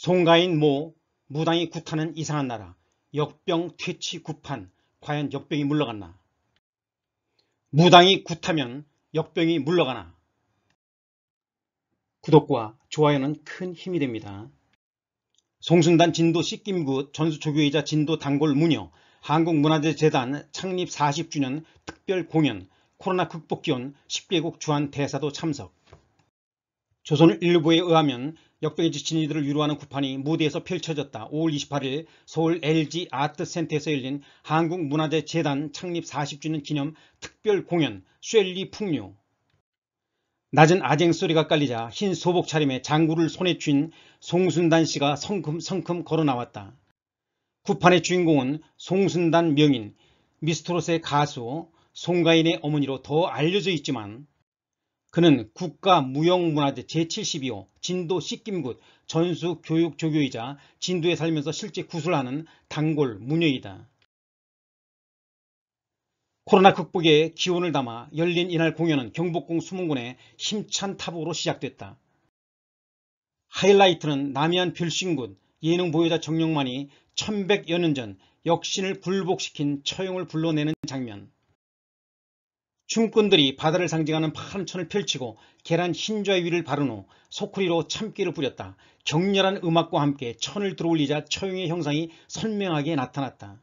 송가인 모, 무당이 구타는 이상한 나라, 역병 퇴치 구판, 과연 역병이 물러갔나? 무당이 구타면 역병이 물러가나? 구독과 좋아요는 큰 힘이 됩니다. 송순단 진도 씻김부전수초교이자 진도 단골 무녀 한국문화재재단 창립 40주년 특별 공연 코로나 극복기원 10개국 주한 대사도 참석 조선일보에 의하면 역병의 지친 이들을 위로하는 쿠판이 무대에서 펼쳐졌다. 5월 28일 서울 LG 아트센터에서 열린 한국문화재재단 창립 40주년 기념 특별 공연 쉘리 풍류 낮은 아쟁 소리가 깔리자 흰 소복 차림에 장구를 손에 쥔 송순단 씨가 성큼성큼 걸어 나왔다. 쿠팡의 주인공은 송순단 명인 미스트롯의 가수 송가인의 어머니로 더 알려져 있지만 그는 국가무형문화재 제72호 진도 식김굿 전수교육 조교이자 진도에 살면서 실제 구술하는 단골 무녀이다. 코로나 극복에 기운을 담아 열린 이날 공연은 경복궁 수문군의 힘찬 탑으로 시작됐다. 하이라이트는 남해안 별신군 예능 보유자 정영만이 1100여년 전 역신을 굴복시킨 처형을 불러내는 장면. 춤꾼들이 바다를 상징하는 파란 천을 펼치고 계란 흰자 위를 바른 후 소쿠리로 참깨를 뿌렸다. 격렬한 음악과 함께 천을 들어올리자 처용의 형상이 선명하게 나타났다.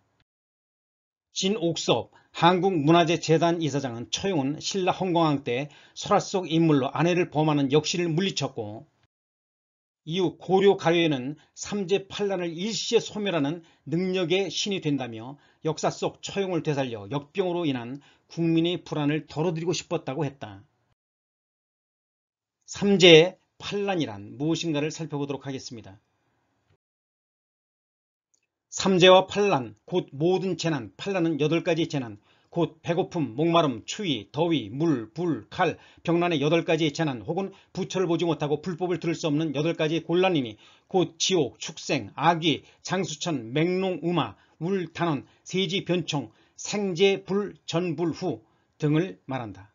진옥섭 한국문화재재단 이사장은 처용은 신라 헌공항 때 설화 속 인물로 아내를 범하는 역시를 물리쳤고 이후 고려 가요에는 삼재 판란을 일시에 소멸하는 능력의 신이 된다며 역사 속 처용을 되살려 역병으로 인한 국민의 불안을 덜어드리고 싶었다고 했다. 3제의 판란이란 무엇인가를 살펴보도록 하겠습니다. 3제와 판란, 곧 모든 재난, 판란은 8가지 재난, 곧 배고픔, 목마름, 추위, 더위, 물, 불, 칼, 병란의 8가지 재난 혹은 부처를 보지 못하고 불법을 들을 수 없는 8가지 곤란이니 곧 지옥, 축생, 악귀 장수천, 맹농, 우마, 울, 단원, 세지, 변총 생제불, 전불후 등을 말한다.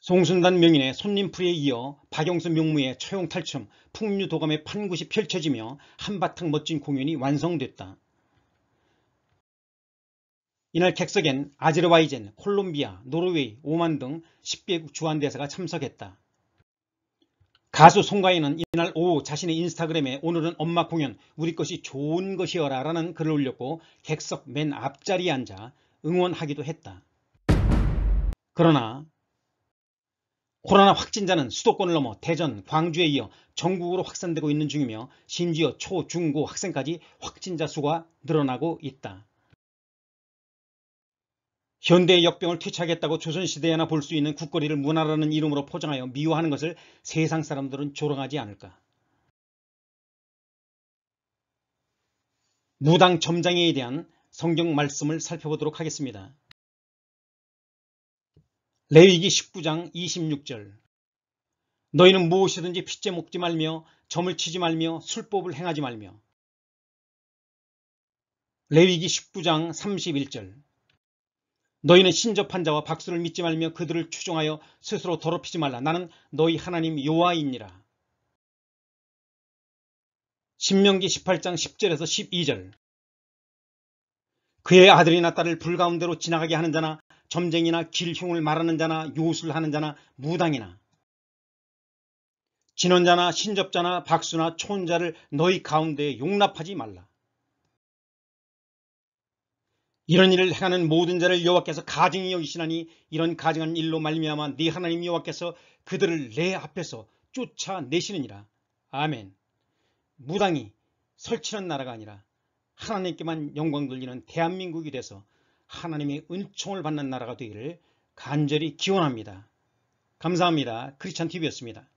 송순단 명인의 손님풀에 이어 박영수 명무의 처용탈춤, 풍류도감의 판굿이 펼쳐지며 한바탕 멋진 공연이 완성됐다. 이날 객석엔 아제르바이젠, 콜롬비아, 노르웨이, 오만 등 10개국 주한대사가 참석했다. 가수 송가인은 이날 오후 자신의 인스타그램에 오늘은 엄마 공연 우리 것이 좋은 것이어라 라는 글을 올렸고 객석 맨 앞자리에 앉아 응원하기도 했다. 그러나 코로나 확진자는 수도권을 넘어 대전, 광주에 이어 전국으로 확산되고 있는 중이며 심지어 초, 중, 고 학생까지 확진자 수가 늘어나고 있다. 현대의 역병을 퇴치하겠다고 조선시대에나 볼 수 있는 국거리를 문화라는 이름으로 포장하여 미워하는 것을 세상 사람들은 조롱하지 않을까. 무당 점장에 대한 성경 말씀을 살펴보도록 하겠습니다. 레위기 19장 26절 너희는 무엇이든지 핏째 먹지 말며 점을 치지 말며 술법을 행하지 말며 레위기 19장 31절 너희는 신접한 자와 박수를 믿지 말며 그들을 추종하여 스스로 더럽히지 말라. 나는 너희 하나님 요하이니라. 신명기 18장 10절에서 12절 그의 아들이나 딸을 불가운데로 지나가게 하는 자나 점쟁이나 길흉을 말하는 자나 요술 하는 자나 무당이나 진원자나 신접자나 박수나 촌자를 너희 가운데 에 용납하지 말라. 이런 일을 행하는 모든 자를 여호와께서 가증히 여기시나니 이런 가증한 일로 말미암아 네 하나님 여호와께서 그들을 내 앞에서 쫓아내시느니라. 아멘. 무당이 설치는 나라가 아니라 하나님께만 영광 돌리는 대한민국이 돼서 하나님의 은총을 받는 나라가 되기를 간절히 기원합니다. 감사합니다. 크리스찬 TV였습니다.